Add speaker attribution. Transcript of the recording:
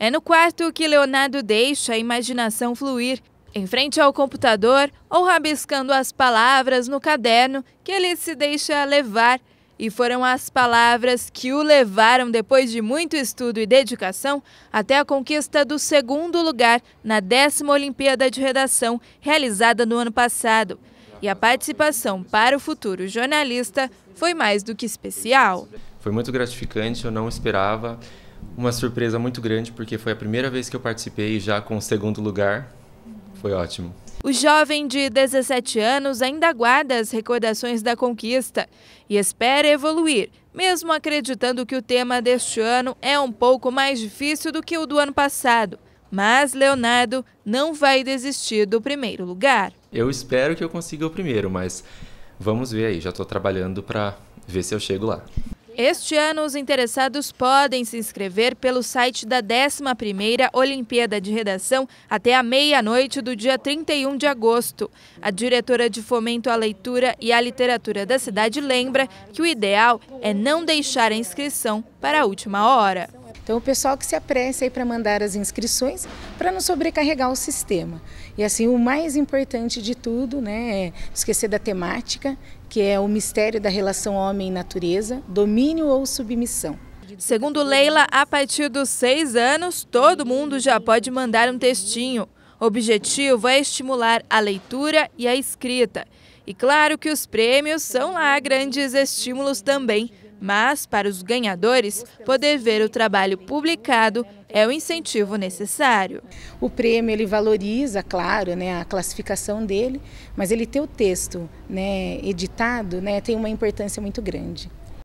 Speaker 1: É no quarto que Leonardo deixa a imaginação fluir, em frente ao computador ou rabiscando as palavras no caderno que ele se deixa levar. E foram as palavras que o levaram, depois de muito estudo e dedicação, até a conquista do segundo lugar na décima Olimpíada de Redação, realizada no ano passado. E a participação para o futuro jornalista foi mais do que especial.
Speaker 2: Foi muito gratificante, eu não esperava uma surpresa muito grande, porque foi a primeira vez que eu participei já com o segundo lugar. Foi ótimo.
Speaker 1: O jovem de 17 anos ainda guarda as recordações da conquista e espera evoluir, mesmo acreditando que o tema deste ano é um pouco mais difícil do que o do ano passado. Mas Leonardo não vai desistir do primeiro
Speaker 2: lugar. Eu espero que eu consiga o primeiro, mas vamos ver aí. Já estou trabalhando para ver se eu chego lá.
Speaker 1: Este ano, os interessados podem se inscrever pelo site da 11ª Olimpíada de Redação até a meia-noite do dia 31 de agosto. A diretora de Fomento à Leitura e à Literatura da cidade lembra que
Speaker 3: o ideal é não deixar a inscrição para a última hora. Então, o pessoal que se apresse aí para mandar as inscrições para não sobrecarregar o sistema. E assim, o mais importante de tudo, né, é esquecer da temática, que é o mistério da relação homem-natureza, domínio ou submissão. Segundo Leila,
Speaker 1: a partir dos seis anos, todo mundo já pode mandar um textinho. O objetivo é estimular a leitura e a escrita. E claro que os prêmios são lá grandes estímulos também mas, para os ganhadores, poder ver o trabalho publicado
Speaker 3: é o incentivo necessário. O prêmio ele valoriza, claro, né, a classificação dele, mas ele ter o texto né, editado né, tem uma importância muito grande.